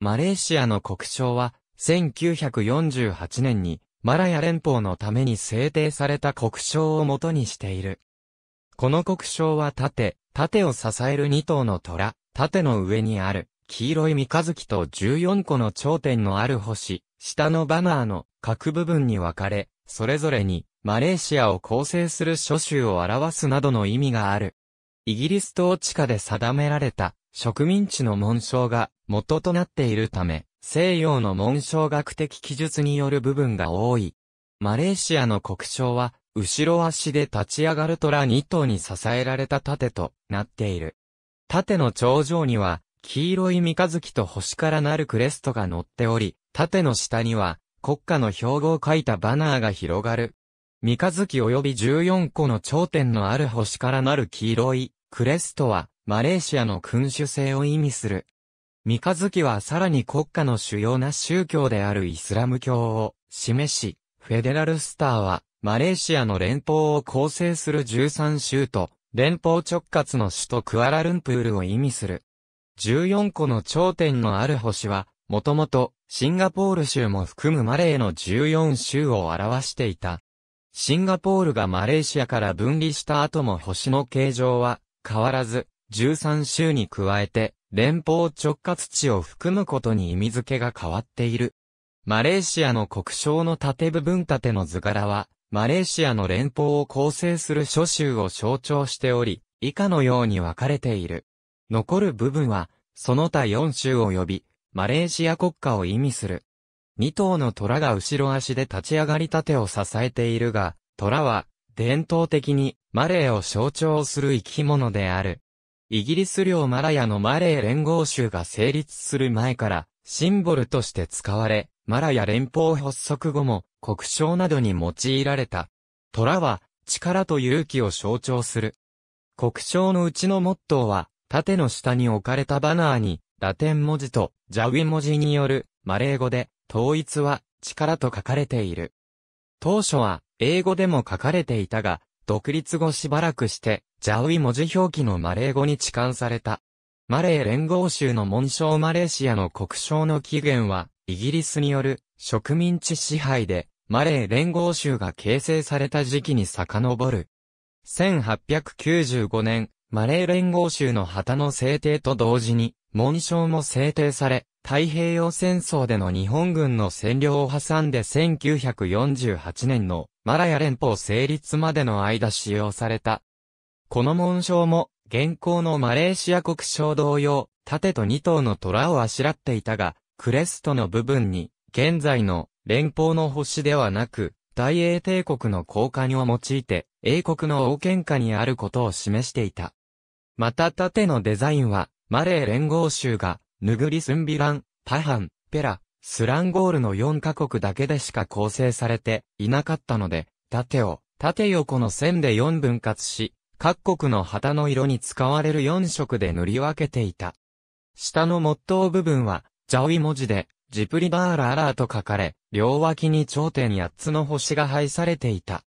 マレーシアの国章は、1948年に、マラヤ連邦のために制定された国章をもとにしている。この国章は盾、盾を支える2頭の虎、盾の上にある、黄色い三日月と14個の頂点のある星、下のバナーの各部分に分かれ、それぞれに、マレーシアを構成する諸州を表すなどの意味がある。イギリス統治下で定められた、植民地の紋章が元となっているため、西洋の紋章学的記述による部分が多い。マレーシアの国章は、後ろ足で立ち上がる虎2頭に支えられた盾となっている。盾の頂上には、黄色い三日月と星からなるクレストが乗っており、盾の下には、国家の標語を書いたバナーが広がる。三日月及び14個の頂点のある星からなる黄色いクレストは、マレーシアの君主制を意味する。三日月はさらに国家の主要な宗教であるイスラム教を示し、フェデラルスターは、マレーシアの連邦を構成する13州と、連邦直轄の首都クアラルンプールを意味する。14個の頂点のある星は、もともと、シンガポール州も含むマレーの14州を表していた。シンガポールがマレーシアから分離した後も星の形状は変わらず、13州に加えて、連邦直轄地を含むことに意味付けが変わっている。マレーシアの国章の縦部分縦の図柄は、マレーシアの連邦を構成する諸州を象徴しており、以下のように分かれている。残る部分は、その他4州及び、マレーシア国家を意味する。2頭の虎が後ろ足で立ち上がり盾を支えているが、虎は伝統的にマレーを象徴する生き物である。イギリス領マラヤのマレー連合州が成立する前からシンボルとして使われ、マラヤ連邦発足後も国章などに用いられた。虎は力と勇気を象徴する。国章のうちのモットーは、縦の下に置かれたバナーに、ラテン文字とジャウィ文字によるマレー語で、統一は力と書かれている。当初は、英語でも書かれていたが、独立後しばらくして、ジャウイ文字表記のマレー語に置換された。マレー連合州の紋章マレーシアの国章の起源は、イギリスによる植民地支配で、マレー連合州が形成された時期に遡る。1895年、マレー連合州の旗の制定と同時に、紋章も制定され、太平洋戦争での日本軍の占領を挟んで1948年のマラヤ連邦成立までの間使用された。この紋章も、現行のマレーシア国章同様、盾と2頭の虎をあしらっていたが、クレストの部分に、現在の連邦の星ではなく、大英帝国の交換を用いて、英国の王権下にあることを示していた。また盾のデザインは、マレー連合州が、ヌグリスンビラン、パハン、ペラ、スランゴールの4カ国だけでしか構成されていなかったので、縦を縦横の線で4分割し、各国の旗の色に使われる4色で塗り分けていた。下のモットー部分は、ジャオイ文字で、ジプリダーラーラーと書かれ、両脇に頂点8つの星が配されていた。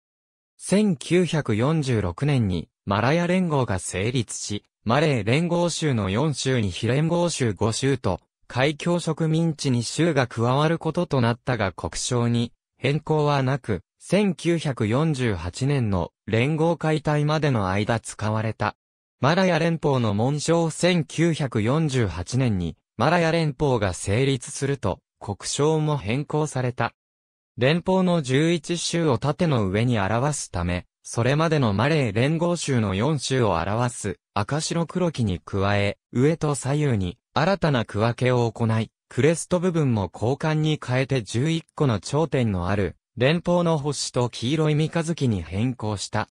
1946年に、マラヤ連合が成立し、マレー連合州の4州に非連合州5州と、海峡植民地に州が加わることとなったが国章に変更はなく、1948年の連合解体までの間使われた。マラヤ連邦の紋章1948年にマラヤ連邦が成立すると国章も変更された。連邦の11州を縦の上に表すため、それまでのマレー連合州の4州を表す赤白黒木に加え、上と左右に新たな区分けを行い、クレスト部分も交換に変えて11個の頂点のある、連邦の星と黄色い三日月に変更した。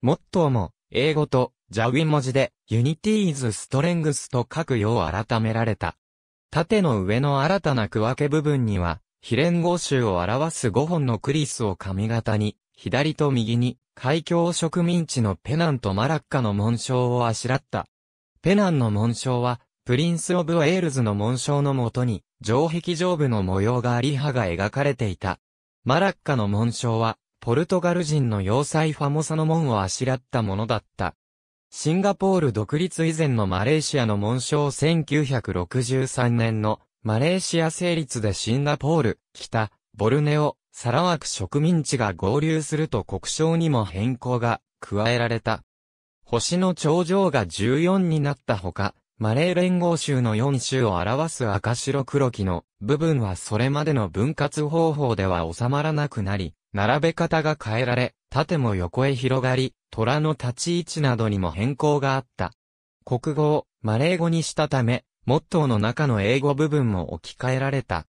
モットーも、英語と、ジャウィ文字で、ユニティーズ・ストレングスと書くよう改められた。縦の上の新たな区分け部分には、非連合州を表す5本のクリスを髪型に、左と右に、海峡植民地のペナンとマラッカの紋章をあしらった。ペナンの紋章は、プリンス・オブ・ウェールズの紋章のもとに、城壁上部の模様がありが描かれていた。マラッカの紋章は、ポルトガル人の要塞ファモサの門をあしらったものだった。シンガポール独立以前のマレーシアの紋章1963年のマレーシア成立でシンガポール、北、ボルネオ、サラワク植民地が合流すると国章にも変更が加えられた。星の頂上が14になったほか、マレー連合州の4州を表す赤白黒木の部分はそれまでの分割方法では収まらなくなり、並べ方が変えられ、縦も横へ広がり、虎の立ち位置などにも変更があった。国語をマレー語にしたため、モットーの中の英語部分も置き換えられた。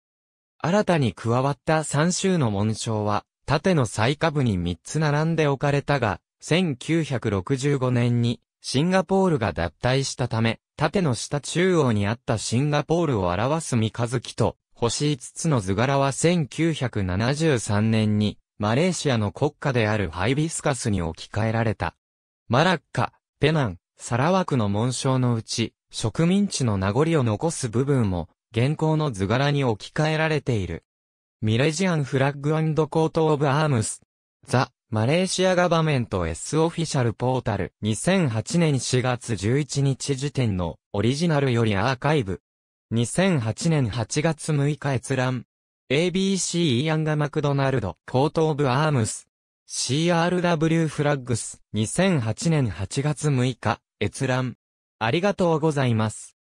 新たに加わった3州の紋章は、縦の最下部に3つ並んで置かれたが、1965年にシンガポールが脱退したため、縦の下中央にあったシンガポールを表す三日月と、星5つの図柄は1973年に、マレーシアの国家であるハイビスカスに置き換えられた。マラッカ、ペナン、サラワクの紋章のうち、植民地の名残を残す部分も、現行の図柄に置き換えられている。ミレジアンフラッグコートオブアームス。ザ・マレーシアガバメント S オフィシャルポータル2008年4月11日時点のオリジナルよりアーカイブ2008年8月6日閲覧 ABC イアンガ・マクドナルド高ート・オブ・アームス CRW フラッグス2008年8月6日閲覧ありがとうございます。